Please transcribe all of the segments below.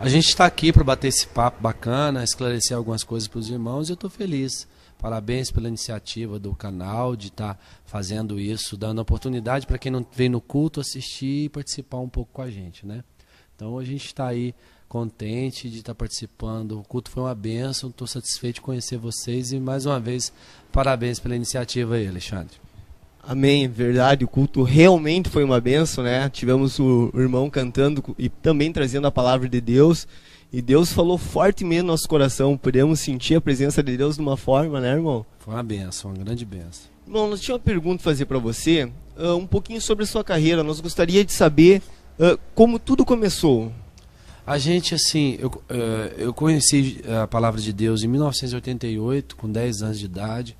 A gente está aqui para bater esse papo bacana, esclarecer algumas coisas para os irmãos e eu estou feliz. Parabéns pela iniciativa do canal de estar tá fazendo isso, dando oportunidade para quem não vem no culto assistir e participar um pouco com a gente, né? Então a gente está aí contente de estar tá participando. O culto foi uma benção, estou satisfeito de conhecer vocês e mais uma vez parabéns pela iniciativa aí, Alexandre. Amém, verdade. O culto realmente foi uma benção, né? Tivemos o irmão cantando e também trazendo a palavra de Deus. E Deus falou fortemente no nosso coração. Podemos sentir a presença de Deus de uma forma, né, irmão? Foi uma benção, uma grande benção. Irmão, nós tinha uma pergunta a fazer para você, uh, um pouquinho sobre a sua carreira. Nós gostaria de saber uh, como tudo começou. A gente, assim, eu, uh, eu conheci a palavra de Deus em 1988, com 10 anos de idade.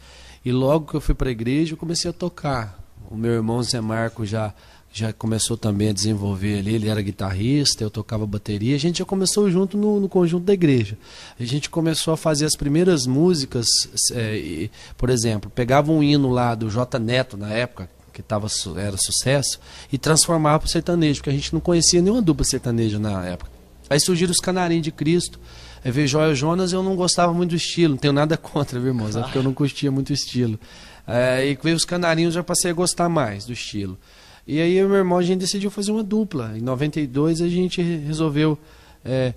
E logo que eu fui para a igreja, eu comecei a tocar. O meu irmão Zé Marco já já começou também a desenvolver ali, ele era guitarrista, eu tocava bateria, a gente já começou junto no, no conjunto da igreja. A gente começou a fazer as primeiras músicas, é, e, por exemplo, pegava um hino lá do J Neto na época, que tava, era sucesso, e transformava para sertanejo, porque a gente não conhecia nenhuma dupla sertaneja na época. Aí surgiram os Canarim de Cristo, Aí veio Joel Jonas, eu não gostava muito do estilo, não tenho nada contra, viu, irmão? É porque eu não curtia muito o estilo. É, e veio os Canarinhos, já passei a gostar mais do estilo. E aí meu irmão, a gente decidiu fazer uma dupla. Em 92 a gente resolveu é,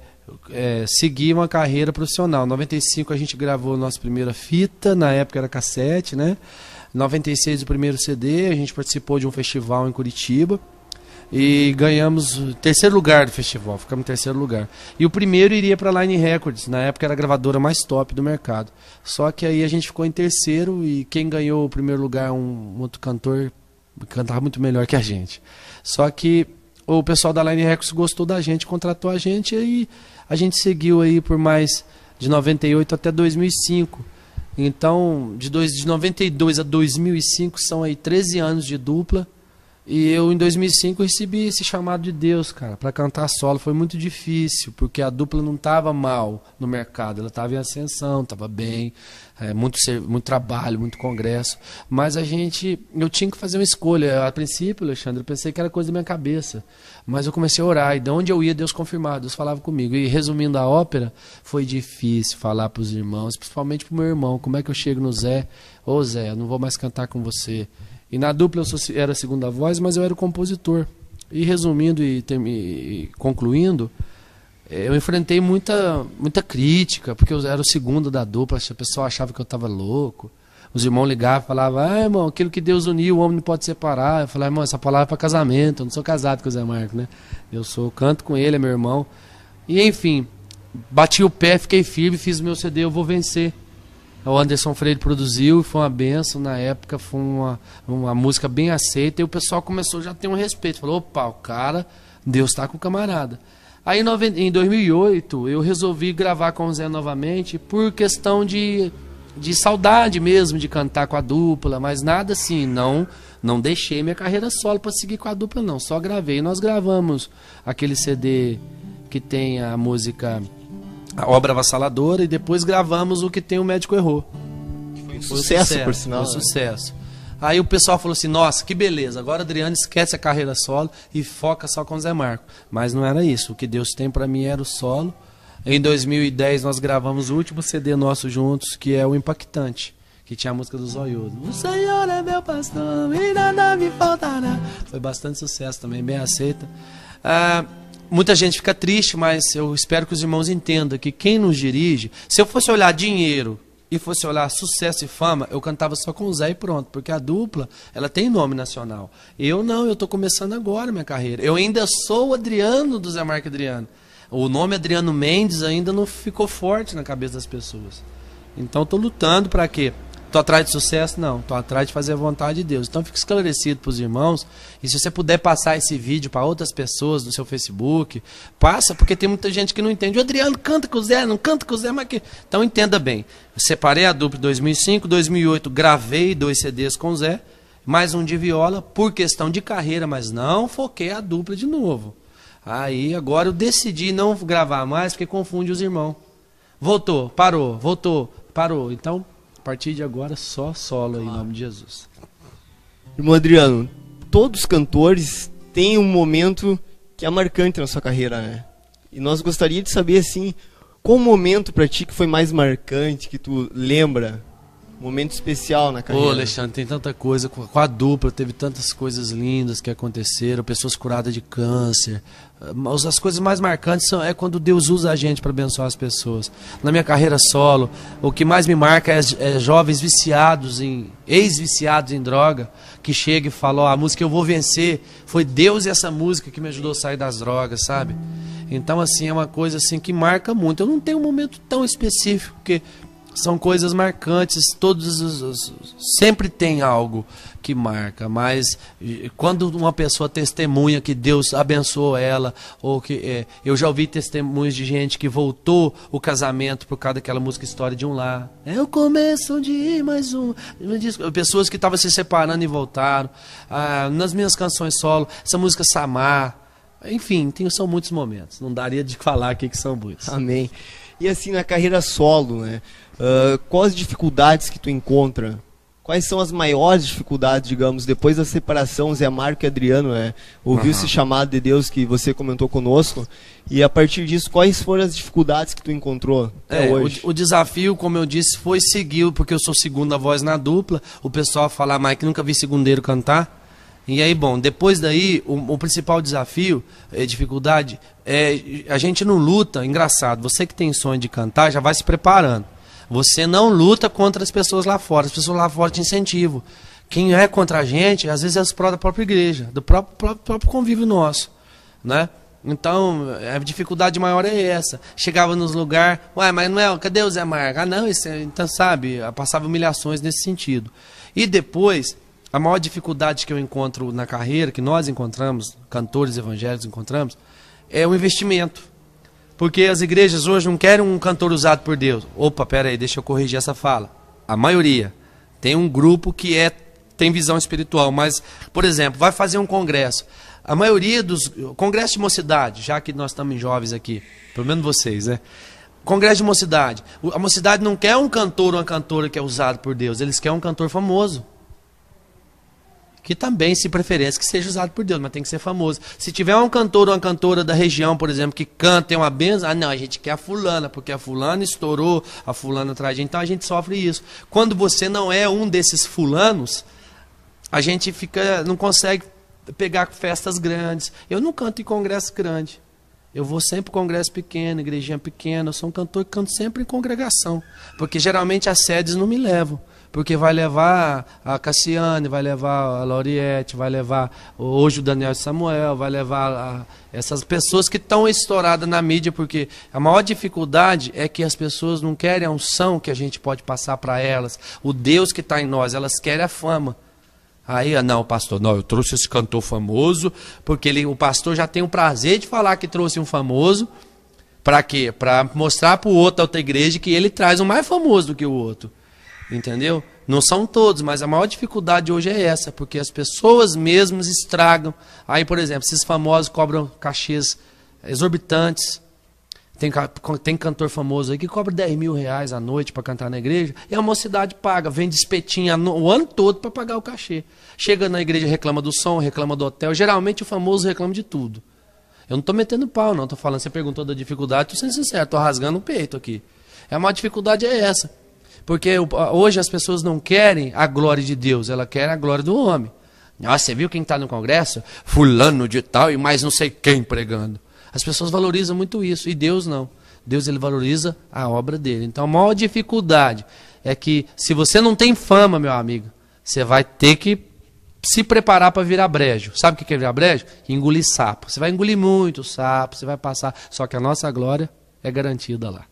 é, seguir uma carreira profissional. Em 95 a gente gravou a nossa primeira fita, na época era cassete, né? Em 96 o primeiro CD, a gente participou de um festival em Curitiba e ganhamos terceiro lugar do festival, ficamos em terceiro lugar. E o primeiro iria para Line Records, na época era a gravadora mais top do mercado. Só que aí a gente ficou em terceiro e quem ganhou o primeiro lugar um outro cantor cantava muito melhor que a gente. Só que o pessoal da Line Records gostou da gente, contratou a gente e a gente seguiu aí por mais de 98 até 2005. Então, de, dois, de 92 a 2005 são aí 13 anos de dupla e eu, em 2005, recebi esse chamado de Deus, cara, para cantar solo. Foi muito difícil, porque a dupla não estava mal no mercado. Ela estava em ascensão, estava bem, é, muito, muito trabalho, muito congresso. Mas a gente, eu tinha que fazer uma escolha. A princípio, Alexandre, eu pensei que era coisa da minha cabeça. Mas eu comecei a orar, e de onde eu ia, Deus confirmava, Deus falava comigo. E resumindo a ópera, foi difícil falar para os irmãos, principalmente para o meu irmão, como é que eu chego no Zé? Ô Zé, eu não vou mais cantar com você e na dupla eu era a segunda voz, mas eu era o compositor. E resumindo e, e concluindo, eh, eu enfrentei muita, muita crítica, porque eu era o segundo da dupla, a pessoa achava que eu estava louco. Os irmãos ligavam e falavam, ah, irmão, aquilo que Deus uniu, o homem não pode separar. Eu falava, irmão, essa palavra é para casamento, eu não sou casado com o Zé Marco, né? Eu sou, canto com ele, é meu irmão. E enfim, bati o pé, fiquei firme, fiz meu CD, eu vou vencer. O Anderson Freire produziu e foi uma benção na época, foi uma, uma música bem aceita e o pessoal começou já a ter um respeito. Falou, opa, o cara, Deus está com o camarada. Aí em 2008 eu resolvi gravar com o Zé novamente por questão de, de saudade mesmo de cantar com a dupla, mas nada assim, não não deixei minha carreira solo para seguir com a dupla não, só gravei. Nós gravamos aquele CD que tem a música a obra avassaladora e depois gravamos o que tem o médico errou. Que foi um sucesso, sucesso, por sinal. Foi um né? sucesso. Aí o pessoal falou assim: nossa, que beleza, agora Adriano esquece a carreira solo e foca só com o Zé Marco. Mas não era isso. O que Deus tem para mim era o solo. Em 2010 nós gravamos o último CD nosso juntos, que é o Impactante, que tinha a música do Zoiudo. O Senhor é meu pastor e nada me faltará. Foi bastante sucesso também, bem aceita. Ah, muita gente fica triste, mas eu espero que os irmãos entendam que quem nos dirige, se eu fosse olhar dinheiro e fosse olhar sucesso e fama, eu cantava só com o Zé e pronto, porque a dupla, ela tem nome nacional. Eu não, eu estou começando agora minha carreira. Eu ainda sou o Adriano do Zé Marco Adriano. O nome Adriano Mendes ainda não ficou forte na cabeça das pessoas. Então estou lutando para quê? Estou atrás de sucesso? Não. estou atrás de fazer a vontade de Deus. Então fique esclarecido para os irmãos. E se você puder passar esse vídeo para outras pessoas no seu Facebook, passa, porque tem muita gente que não entende. O Adriano canta com o Zé, não canta com o Zé, mas que... Então entenda bem. separei a dupla em 2005, 2008 gravei dois CDs com o Zé, mais um de viola, por questão de carreira, mas não foquei a dupla de novo. Aí agora eu decidi não gravar mais, porque confunde os irmãos. Voltou, parou, voltou, parou. Então partir de agora, só solo claro. em nome de Jesus. Irmão Adriano, todos os cantores têm um momento que é marcante na sua carreira, né? E nós gostaríamos de saber, assim, qual momento para ti que foi mais marcante, que tu lembra? Momento especial na carreira. Ô, Alexandre, tem tanta coisa. Com a dupla, teve tantas coisas lindas que aconteceram. Pessoas curadas de câncer, as coisas mais marcantes são, é quando Deus usa a gente para abençoar as pessoas. Na minha carreira solo, o que mais me marca é, é jovens viciados em ex-viciados em droga, que chega e falou oh, a música eu vou vencer, foi Deus e essa música que me ajudou a sair das drogas, sabe? Então assim, é uma coisa assim que marca muito. Eu não tenho um momento tão específico que são coisas marcantes, todos os, os, sempre tem algo que marca, mas quando uma pessoa testemunha que Deus abençoou ela, ou que é, eu já ouvi testemunhos de gente que voltou o casamento por causa daquela música História de um lá, É o começo de mais um. Pessoas que estavam se separando e voltaram. Ah, nas minhas canções solo, essa música Samar. Enfim, tem, são muitos momentos. Não daria de falar aqui que são muitos. Amém. E assim, na carreira solo, né? Uh, quais dificuldades que tu encontra? Quais são as maiores dificuldades, digamos, depois da separação Zé Marco e Adriano, né? Ouviu esse uhum. chamado de Deus que você comentou conosco. E a partir disso, quais foram as dificuldades que tu encontrou até é, hoje? O, o, desafio, como eu disse, foi seguir, porque eu sou segunda voz na dupla. O pessoal fala, ah, Mike, nunca vi segundeiro cantar. E aí, bom, depois daí, o, o principal desafio, é, dificuldade, é a gente não luta, engraçado, você que tem sonho de cantar, já vai se preparando. Você não luta contra as pessoas lá fora, as pessoas lá fora te incentivam. Quem é contra a gente, às vezes é os pró da própria igreja, do próprio, próprio, próprio convívio nosso, né? Então, a dificuldade maior é essa. Chegava nos lugares, ué, mas não é, cadê o Zé Marco? Ah, não, isso então sabe, passava humilhações nesse sentido. E depois, a maior dificuldade que eu encontro na carreira, que nós encontramos, cantores evangélicos encontramos, é o investimento. Porque as igrejas hoje não querem um cantor usado por Deus. Opa, pera aí, deixa eu corrigir essa fala. A maioria tem um grupo que é tem visão espiritual, mas, por exemplo, vai fazer um congresso. A maioria dos congresso de mocidade, já que nós estamos jovens aqui, pelo menos vocês, né? Congresso de mocidade. A mocidade não quer um cantor ou uma cantora que é usado por Deus, eles querem um cantor famoso que também, se preferência, que seja usado por Deus, mas tem que ser famoso. Se tiver um cantor ou uma cantora da região, por exemplo, que canta é uma benção, ah, não, a gente quer a fulana, porque a fulana estourou, a fulana traz gente, então a gente sofre isso. Quando você não é um desses fulanos, a gente fica, não consegue pegar festas grandes. Eu não canto em congresso grande. Eu vou sempre em congresso pequeno, igrejinha pequena, eu sou um cantor que canto sempre em congregação, porque geralmente as sedes não me levam porque vai levar a Cassiane, vai levar a Lauriette, vai levar hoje o Daniel Samuel, vai levar a, essas pessoas que estão estouradas na mídia, porque a maior dificuldade é que as pessoas não querem a unção que a gente pode passar para elas, o Deus que está em nós, elas querem a fama. Aí, ah, não, pastor, não, eu trouxe esse cantor famoso, porque ele, o pastor já tem o prazer de falar que trouxe um famoso. Para quê? Para mostrar para o outro, a outra igreja, que ele traz um mais famoso do que o outro. Entendeu? Não são todos, mas a maior dificuldade hoje é essa, porque as pessoas mesmas estragam. Aí, por exemplo, esses famosos cobram cachês exorbitantes. Tem, tem cantor famoso aí que cobra 10 mil reais à noite para cantar na igreja. E a mocidade paga, vende espetinha o ano todo para pagar o cachê. Chega na igreja, reclama do som, reclama do hotel. Geralmente o famoso reclama de tudo. Eu não estou metendo pau, não. Estou falando, você perguntou da dificuldade, estou sendo sincero, estou rasgando o peito aqui. É maior dificuldade é essa. Porque hoje as pessoas não querem a glória de Deus, ela quer a glória do homem. Nossa, ah, você viu quem está no Congresso? Fulano de tal e mais não sei quem pregando. As pessoas valorizam muito isso e Deus não. Deus ele valoriza a obra dele. Então a maior dificuldade é que se você não tem fama, meu amigo, você vai ter que se preparar para virar brejo. Sabe o que é virar brejo? Engolir sapo. Você vai engolir muito sapo, você vai passar. Só que a nossa glória é garantida lá.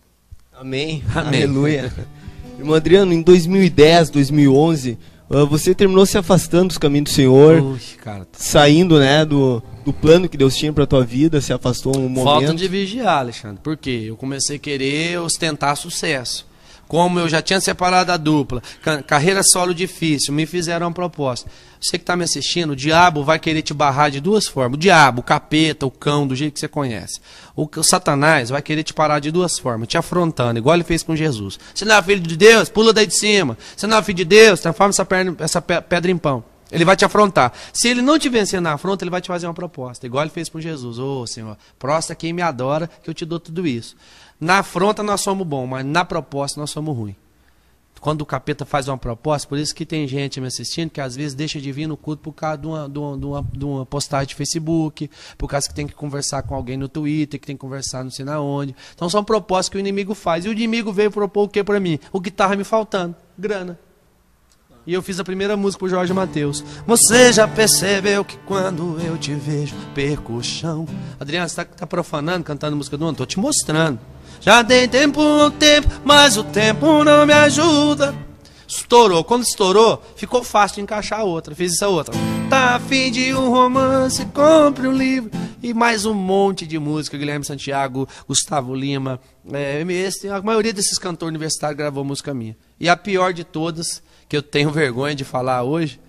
Amém. Amém. Aleluia. Irmão Adriano, em 2010, 2011, ah, você terminou se afastando dos caminhos do Senhor, cara, tá saindo, né, do, do plano que Deus tinha para tua vida, se afastou um momento. Falta de vigiar, Alexandre. Por quê? Eu comecei a querer ostentar sucesso como eu já tinha separado a dupla, carreira solo difícil, me fizeram uma proposta. Você que está me assistindo, o diabo vai querer te barrar de duas formas. O diabo, o capeta, o cão, do jeito que você conhece. O, o satanás vai querer te parar de duas formas, te afrontando, igual ele fez com Jesus. Você não é filho de Deus? Pula daí de cima. Você não é filho de Deus? Transforma essa, perna, essa pedra em pão. Ele vai te afrontar. Se ele não te vencer na afronta, ele vai te fazer uma proposta, igual ele fez com Jesus. Ô oh, Senhor, prosta quem me adora, que eu te dou tudo isso. Na afronta nós somos bons, mas na proposta nós somos ruins. Quando o capeta faz uma proposta, por isso que tem gente me assistindo que às vezes deixa de vir no culto por causa de uma, de uma, de uma, de uma postagem de Facebook, por causa que tem que conversar com alguém no Twitter, que tem que conversar não sei na onde. Então são propostas que o inimigo faz. E o inimigo veio propor o que para mim? O que estava me faltando? Grana. E eu fiz a primeira música pro Jorge Matheus. Você já percebeu que quando eu te vejo, perco o chão. Adriano, você tá, tá profanando cantando música do ano? Tô te mostrando. Já dei tempo ao tempo, mas o tempo não me ajuda. Estourou. Quando estourou, ficou fácil de encaixar a outra. Fiz essa outra. Tá afim de um romance, compre um livro. E mais um monte de música. Guilherme Santiago, Gustavo Lima. É, a maioria desses cantores universitários gravou música minha. E a pior de todas, que eu tenho vergonha de falar hoje,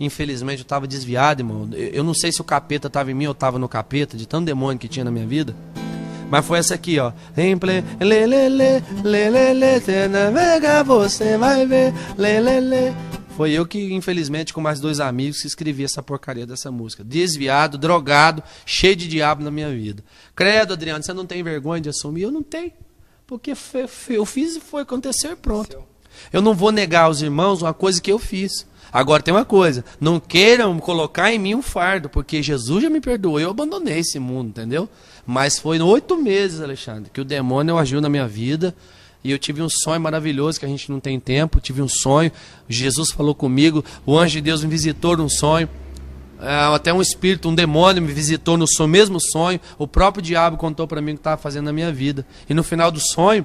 infelizmente eu estava desviado, irmão. Eu não sei se o capeta estava em mim ou estava no capeta, de tanto demônio que tinha na minha vida. Mas foi essa aqui, ó. Simple, lê, lê, lê, lê, lê, lê, você navega, você vai ver, lê, lê, lê. Foi eu que, infelizmente, com mais dois amigos, escrevi essa porcaria dessa música. Desviado, drogado, cheio de diabo na minha vida. Credo, Adriano, você não tem vergonha de assumir? Eu não tenho. Porque eu fiz e foi, acontecer, pronto. Eu não vou negar aos irmãos uma coisa que eu fiz. Agora tem uma coisa, não queiram colocar em mim um fardo, porque Jesus já me perdoou, eu abandonei esse mundo, entendeu? Mas foi oito meses, Alexandre, que o demônio agiu na minha vida, e eu tive um sonho maravilhoso que a gente não tem tempo. Tive um sonho. Jesus falou comigo. O anjo de Deus me visitou num sonho. É, até um espírito, um demônio me visitou no seu mesmo sonho. O próprio diabo contou para mim o que estava fazendo na minha vida. E no final do sonho,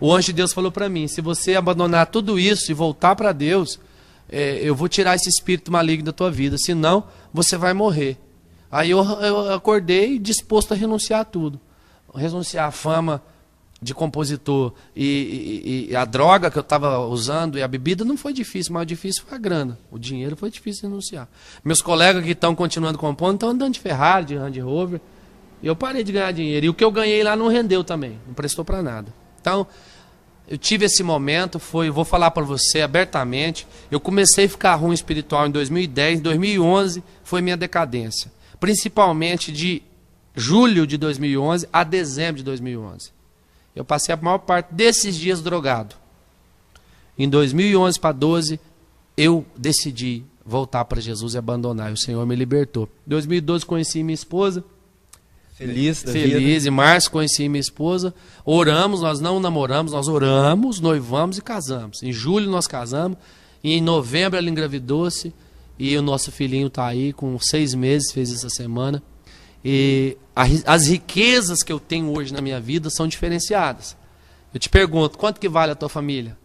o anjo de Deus falou para mim: se você abandonar tudo isso e voltar para Deus, é, eu vou tirar esse espírito maligno da tua vida, senão você vai morrer. Aí eu, eu acordei disposto a renunciar a tudo. Renunciar a fama de compositor e, e, e a droga que eu estava usando e a bebida não foi difícil, mas o difícil foi a grana. O dinheiro foi difícil de renunciar. Meus colegas que estão continuando compondo estão andando de Ferrari, de Range Rover. E eu parei de ganhar dinheiro. E o que eu ganhei lá não rendeu também, não prestou para nada. Então, eu tive esse momento, foi, vou falar para você abertamente, eu comecei a ficar ruim espiritual em 2010, 2011 foi minha decadência, principalmente de julho de 2011 a dezembro de 2011. Eu passei a maior parte desses dias drogado. Em 2011 para 12, eu decidi voltar para Jesus e abandonar. E o Senhor me libertou. Em 2012 conheci minha esposa. Feliz, da feliz. Vida. Em março conheci minha esposa. Oramos, nós não namoramos, nós oramos, noivamos e casamos. Em julho nós casamos. E em novembro ela engravidou-se. E o nosso filhinho está aí com seis meses, fez essa semana. E a, as riquezas que eu tenho hoje na minha vida são diferenciadas. Eu te pergunto, quanto que vale a tua família?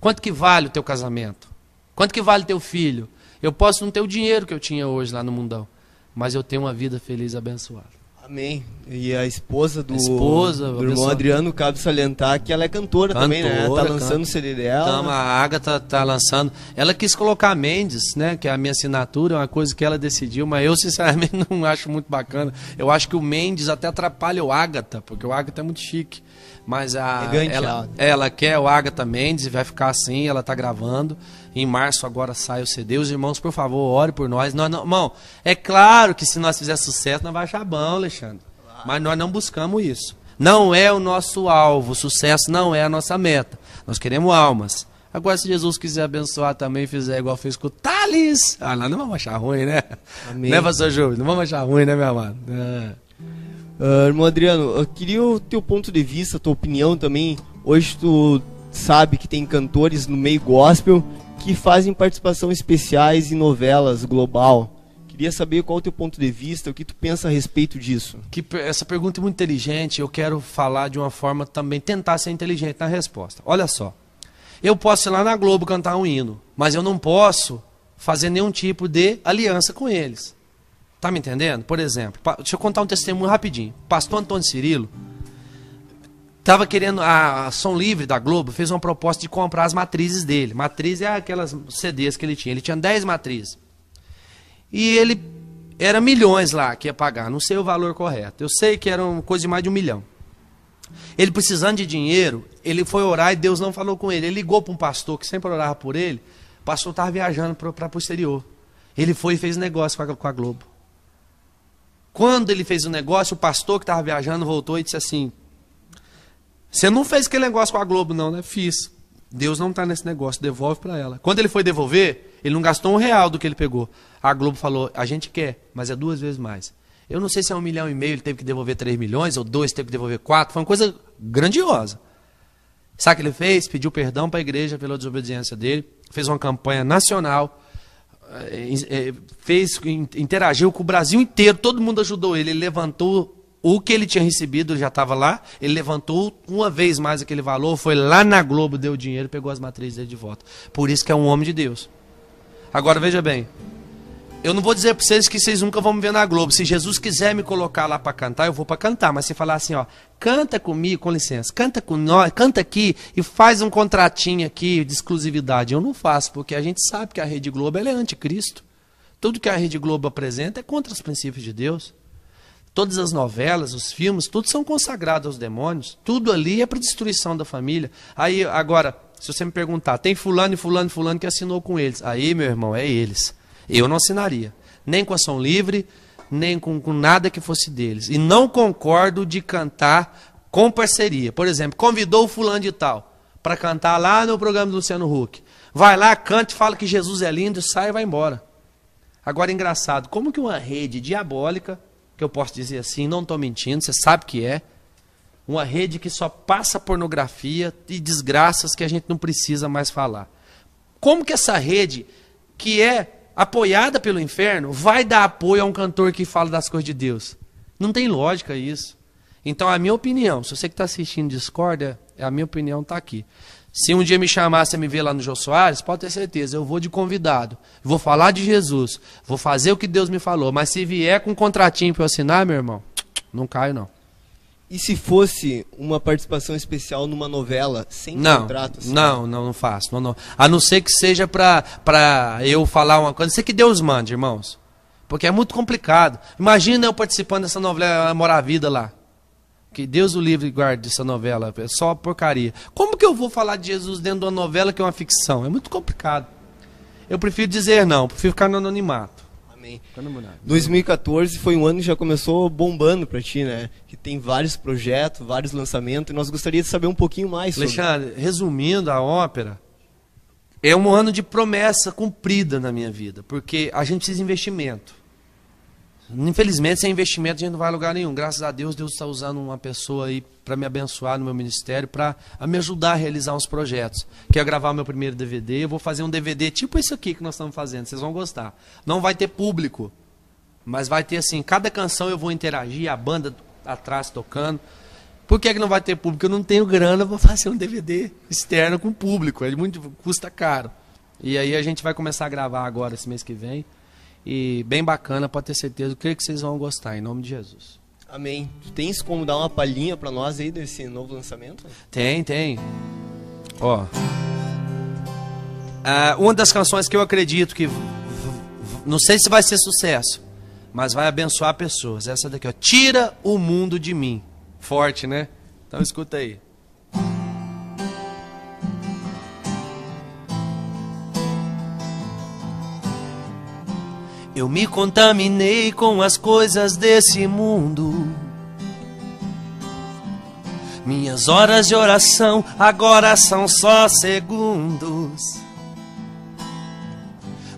Quanto que vale o teu casamento? Quanto que vale teu filho? Eu posso não ter o dinheiro que eu tinha hoje lá no mundão, mas eu tenho uma vida feliz abençoada. Amém. E a esposa do, a esposa, do irmão pessoa... Adriano, cabe salientar que ela é cantora, cantora também, né? Tá lançando o CD dela. Então, tá, a Agatha tá, tá lançando. Ela quis colocar Mendes, né? Que é a minha assinatura, é uma coisa que ela decidiu, mas eu, sinceramente, não acho muito bacana. Eu acho que o Mendes até atrapalha o Agatha, porque o Agatha é muito chique. Mas a, ela, ela, ela quer o Agatha Mendes e vai ficar assim, ela tá gravando. Em março agora sai o CD. Os irmãos, por favor, ore por nós. nós não, irmão, é claro que se nós fizer sucesso, nós vai achar bom, Alexandre. Mas nós não buscamos isso. Não é o nosso alvo. O sucesso não é a nossa meta. Nós queremos almas. Agora, se Jesus quiser abençoar também, fizer igual fez com o Thales. Ah, nós não vamos achar ruim, né? Amém. Né, pastor Júlio? Não vamos achar ruim, né, meu amado? É. Uh, irmão Adriano, eu queria o teu ponto de vista, a tua opinião também. Hoje tu sabe que tem cantores no meio gospel que fazem participação especiais em novelas global. Queria saber qual é o teu ponto de vista, o que tu pensa a respeito disso. Que essa pergunta é muito inteligente, eu quero falar de uma forma também, tentar ser inteligente na resposta. Olha só, eu posso ir lá na Globo cantar um hino, mas eu não posso fazer nenhum tipo de aliança com eles. Tá me entendendo? Por exemplo, deixa eu contar um testemunho rapidinho. Pastor Antônio Cirilo, Tava querendo. A Som Livre da Globo fez uma proposta de comprar as matrizes dele. Matriz é aquelas CDs que ele tinha. Ele tinha 10 matrizes. E ele. Era milhões lá que ia pagar. Não sei o valor correto. Eu sei que era uma coisa de mais de um milhão. Ele precisando de dinheiro, ele foi orar e Deus não falou com ele. Ele ligou para um pastor que sempre orava por ele. O pastor estava viajando para o exterior. Ele foi e fez negócio com a, com a Globo. Quando ele fez o negócio, o pastor que estava viajando voltou e disse assim: você não fez aquele negócio com a Globo, não, né? Fiz. Deus não está nesse negócio, devolve para ela. Quando ele foi devolver, ele não gastou um real do que ele pegou. A Globo falou: a gente quer, mas é duas vezes mais. Eu não sei se é um milhão e meio, ele teve que devolver três milhões, ou dois, teve que devolver quatro. Foi uma coisa grandiosa. Sabe o que ele fez? Pediu perdão para a igreja pela desobediência dele, fez uma campanha nacional, eh, eh, fez, interagiu com o Brasil inteiro, todo mundo ajudou ele, ele levantou o que ele tinha recebido já estava lá, ele levantou uma vez mais aquele valor, foi lá na Globo, deu dinheiro, pegou as matrizes dele de volta. Por isso que é um homem de Deus. Agora veja bem, eu não vou dizer para vocês que vocês nunca vão me ver na Globo. Se Jesus quiser me colocar lá para cantar, eu vou para cantar. Mas se falar assim, ó, canta comigo, com licença, canta com nós, canta aqui e faz um contratinho aqui de exclusividade. Eu não faço, porque a gente sabe que a Rede Globo é anticristo. Tudo que a Rede Globo apresenta é contra os princípios de Deus. Todas as novelas, os filmes, tudo são consagrados aos demônios. Tudo ali é para destruição da família. Aí, agora, se você me perguntar, tem fulano e fulano e fulano que assinou com eles. Aí, meu irmão, é eles. Eu não assinaria. Nem com ação livre, nem com, com nada que fosse deles. E não concordo de cantar com parceria. Por exemplo, convidou o fulano de tal para cantar lá no programa do Luciano Huck. Vai lá, canta, fala que Jesus é lindo, sai e vai embora. Agora, engraçado, como que uma rede diabólica que eu posso dizer assim, não estou mentindo, você sabe que é. Uma rede que só passa pornografia e desgraças que a gente não precisa mais falar. Como que essa rede, que é apoiada pelo inferno, vai dar apoio a um cantor que fala das coisas de Deus? Não tem lógica isso. Então, a minha opinião, se você que está assistindo discorda, a minha opinião está aqui. Se um dia me chamasse a me ver lá no Jô Soares, pode ter certeza, eu vou de convidado. Vou falar de Jesus. Vou fazer o que Deus me falou. Mas se vier com um contratinho para eu assinar, meu irmão, não caio não. E se fosse uma participação especial numa novela sem não, contrato? Assim? Não, não, não faço. Não, não. A não ser que seja para eu falar uma coisa. Não sei que Deus mande, irmãos. Porque é muito complicado. Imagina eu participando dessa novela Morar a Vida lá. Que Deus o livre e guarde dessa novela. É só porcaria. Como que eu vou falar de Jesus dentro de uma novela que é uma ficção? É muito complicado. Eu prefiro dizer não, prefiro ficar no anonimato. Amém. 2014 foi um ano que já começou bombando para ti, né? Que tem vários projetos, vários lançamentos, e nós gostaríamos de saber um pouquinho mais sobre. Alexandre, resumindo a ópera, é um ano de promessa cumprida na minha vida, porque a gente precisa de investimento. Infelizmente, sem investimento a gente não vai a lugar nenhum. Graças a Deus, Deus está usando uma pessoa aí para me abençoar no meu ministério, para me ajudar a realizar uns projetos. Quero gravar meu primeiro DVD, eu vou fazer um DVD tipo isso aqui que nós estamos fazendo, vocês vão gostar. Não vai ter público, mas vai ter assim, cada canção eu vou interagir, a banda atrás tocando. Por que, é que não vai ter público? Eu não tenho grana para fazer um DVD externo com público, é muito custa caro. E aí a gente vai começar a gravar agora esse mês que vem e bem bacana, pode ter certeza. Eu creio que vocês vão gostar, em nome de Jesus. Amém. Tu tens como dar uma palhinha para nós aí desse novo lançamento? Tem, tem. Ó. Ah, uma das canções que eu acredito que. Não sei se vai ser sucesso, mas vai abençoar pessoas. É essa daqui, ó. Tira o mundo de mim. Forte, né? Então escuta aí. Eu me contaminei com as coisas desse mundo. Minhas horas de oração agora são só segundos.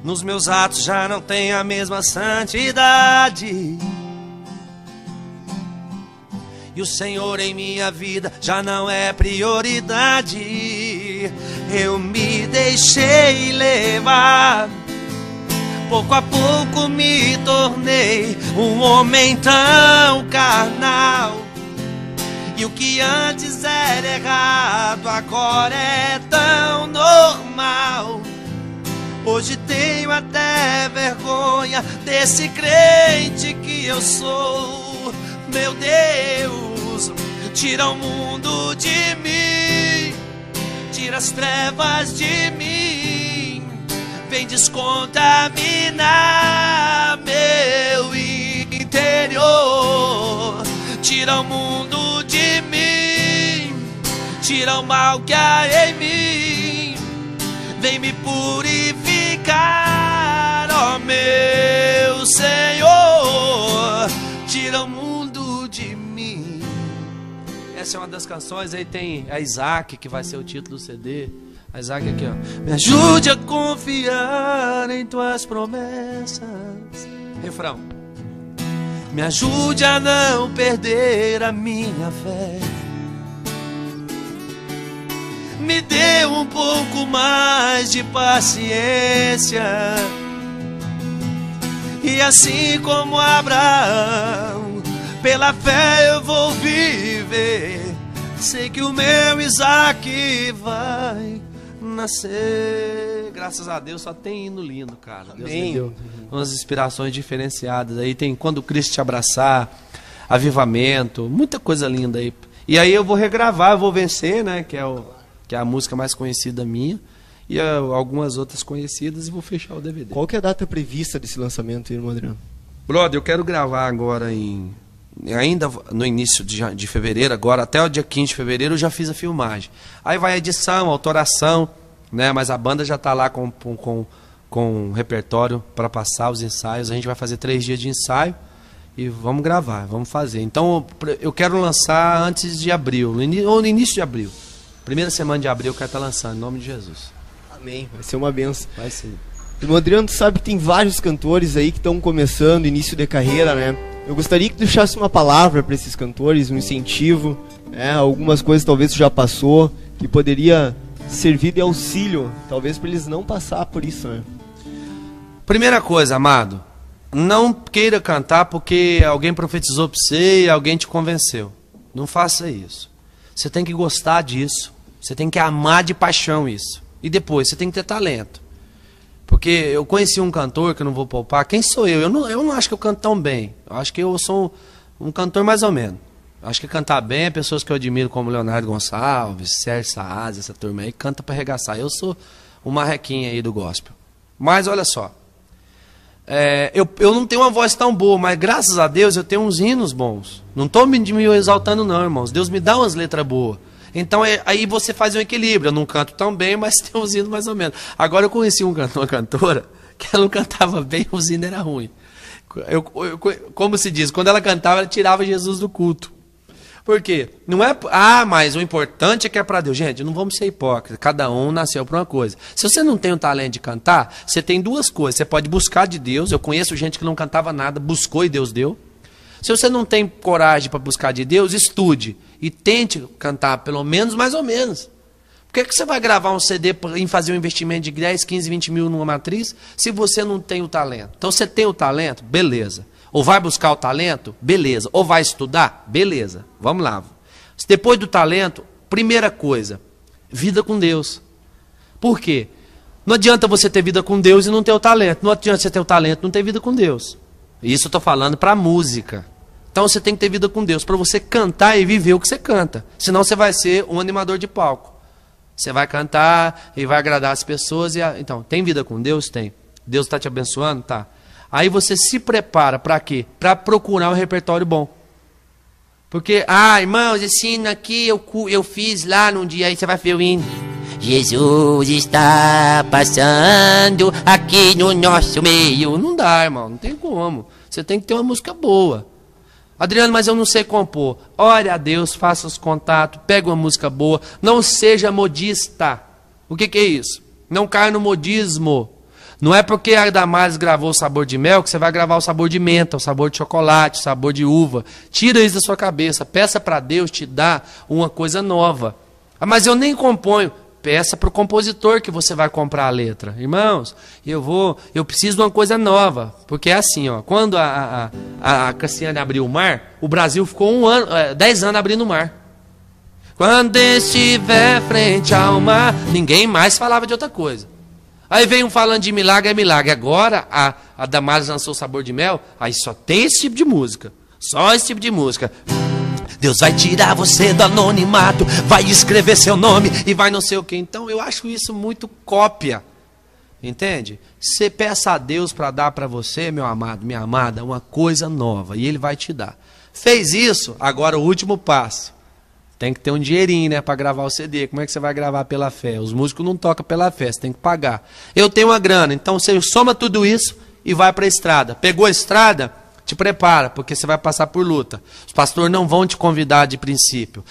Nos meus atos já não tem a mesma santidade. E o Senhor em minha vida já não é prioridade. Eu me deixei levar Pouco a pouco me tornei um homem tão carnal. E o que antes era errado, agora é tão normal. Hoje tenho até vergonha desse crente que eu sou. Meu Deus, tira o mundo de mim, tira as trevas de mim vem descontaminar meu interior. Tira o mundo de mim, tira o mal que há em mim. Vem me purificar, ó meu Senhor. Tira o mundo de mim. Essa é uma das canções. Aí tem a Isaac, que vai ser o título do CD. Isaac aqui, ó. Me ajude a confiar em tuas promessas. Refrão. Me ajude a não perder a minha fé. Me dê um pouco mais de paciência. E assim como Abraão, pela fé eu vou viver. Sei que o meu Isaac vai nascer. Graças a Deus só tem hino lindo, cara. Deus Amém. me deu umas inspirações diferenciadas. Aí tem Quando Cristo te abraçar, Avivamento, muita coisa linda aí. E aí eu vou regravar, eu vou vencer, né? Que é, o, que é a música mais conhecida minha. E ah, algumas outras conhecidas e vou fechar o DVD. Qual que é a data prevista desse lançamento, irmão Adriano? Brother, eu quero gravar agora em ainda no início de, de, fevereiro, agora até o dia 15 de fevereiro, eu já fiz a filmagem. Aí vai edição, autoração né? Mas a banda já está lá com, com, com um repertório para passar os ensaios. A gente vai fazer três dias de ensaio e vamos gravar, vamos fazer. Então eu quero lançar antes de abril, ou no início de abril. Primeira semana de abril eu quero estar tá lançando, em nome de Jesus. Amém, vai ser uma benção. Vai ser O Adriano, sabe que tem vários cantores aí que estão começando, início de carreira, né? Eu gostaria que deixasse uma palavra para esses cantores, um incentivo, né? Algumas coisas talvez tu já passou, que poderia servir de auxílio, talvez para eles não passar por isso. Né? Primeira coisa, amado, não queira cantar porque alguém profetizou para você e alguém te convenceu. Não faça isso. Você tem que gostar disso. Você tem que amar de paixão isso. E depois, você tem que ter talento. Porque eu conheci um cantor que eu não vou poupar. Quem sou eu? Eu não, eu não acho que eu canto tão bem. Eu acho que eu sou um, um cantor mais ou menos. Acho que cantar bem é pessoas que eu admiro, como Leonardo Gonçalves, Sérgio Saaz, essa turma aí, canta para arregaçar. Eu sou o marrequinho aí do gospel. Mas olha só. É, eu, eu não tenho uma voz tão boa, mas graças a Deus eu tenho uns hinos bons. Não estou me, me exaltando, não, irmãos. Deus me dá umas letras boas. Então é, aí você faz um equilíbrio. Eu não canto tão bem, mas tenho uns hinos mais ou menos. Agora eu conheci um, uma cantora que ela não cantava bem, os hinos eram ruins. Eu, eu, como se diz, quando ela cantava, ela tirava Jesus do culto. Por quê? Não é, ah, mas o importante é que é para Deus. Gente, não vamos ser hipócritas. Cada um nasceu para uma coisa. Se você não tem o talento de cantar, você tem duas coisas. Você pode buscar de Deus. Eu conheço gente que não cantava nada, buscou e Deus deu. Se você não tem coragem para buscar de Deus, estude e tente cantar, pelo menos, mais ou menos. Por que, que você vai gravar um CD em fazer um investimento de 10, 15, 20 mil numa matriz se você não tem o talento? Então você tem o talento? Beleza. Ou vai buscar o talento? Beleza. Ou vai estudar? Beleza. Vamos lá. Depois do talento, primeira coisa, vida com Deus. Por quê? Não adianta você ter vida com Deus e não ter o talento. Não adianta você ter o talento e não ter vida com Deus. Isso eu estou falando para música. Então você tem que ter vida com Deus para você cantar e viver o que você canta. Senão você vai ser um animador de palco. Você vai cantar e vai agradar as pessoas. A... Então, tem vida com Deus? Tem. Deus está te abençoando? Tá. Aí você se prepara para quê? Para procurar um repertório bom. Porque, ah, irmãos, esse hino aqui eu, eu fiz lá num dia, aí você vai ver o hino. Jesus está passando aqui no nosso meio. Não dá, irmão, não tem como. Você tem que ter uma música boa. Adriano, mas eu não sei compor. Ore a Deus, faça os contatos, pega uma música boa, não seja modista. O que, que é isso? Não caia no modismo. Não é porque a Damares gravou o sabor de mel que você vai gravar o sabor de menta, o sabor de chocolate, o sabor de uva. Tira isso da sua cabeça. Peça para Deus te dar uma coisa nova. Ah, mas eu nem componho. Peça para o compositor que você vai comprar a letra. Irmãos, eu vou, eu preciso de uma coisa nova. Porque é assim, ó, quando a, a, a Cassiane abriu o mar, o Brasil ficou um ano, é, dez anos abrindo o mar. Quando estiver frente ao mar, ninguém mais falava de outra coisa. Aí vem um falando de milagre, é milagre. Agora a, a Damares lançou Sabor de Mel, aí só tem esse tipo de música. Só esse tipo de música. Deus vai tirar você do anonimato, vai escrever seu nome e vai não sei o que. Então eu acho isso muito cópia. Entende? Você peça a Deus para dar para você, meu amado, minha amada, uma coisa nova e ele vai te dar. Fez isso, agora o último passo tem que ter um dinheirinho, né, para gravar o CD. Como é que você vai gravar pela fé? Os músicos não tocam pela fé, você tem que pagar. Eu tenho uma grana, então você soma tudo isso e vai para a estrada. Pegou a estrada? Te prepara, porque você vai passar por luta. Os pastores não vão te convidar de princípio.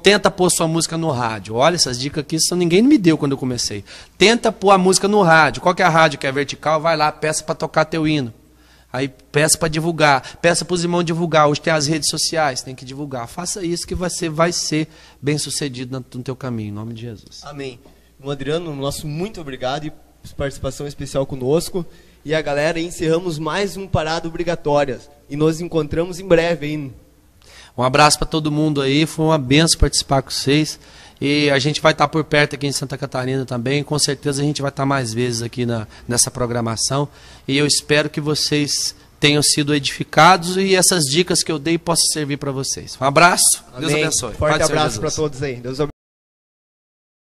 Tenta pôr sua música no rádio. Olha, essas dicas aqui são, ninguém me deu quando eu comecei. Tenta pôr a música no rádio. Qual que é a rádio que é vertical? Vai lá, peça para tocar teu hino. Aí peça para divulgar, peça para os irmãos divulgar. Hoje tem as redes sociais, tem que divulgar. Faça isso que você vai ser bem sucedido no teu caminho, em nome de Jesus. Amém. O Adriano, nosso muito obrigado e participação especial conosco. E a galera, encerramos mais um Parada Obrigatórias. E nos encontramos em breve, hein? Um abraço para todo mundo aí. Foi uma benção participar com vocês. E a gente vai estar por perto aqui em Santa Catarina também. Com certeza a gente vai estar mais vezes aqui na, nessa programação. E eu espero que vocês tenham sido edificados e essas dicas que eu dei possam servir para vocês. Um abraço. Amém. Deus abençoe. Forte abraço para todos aí. Deus abençoe.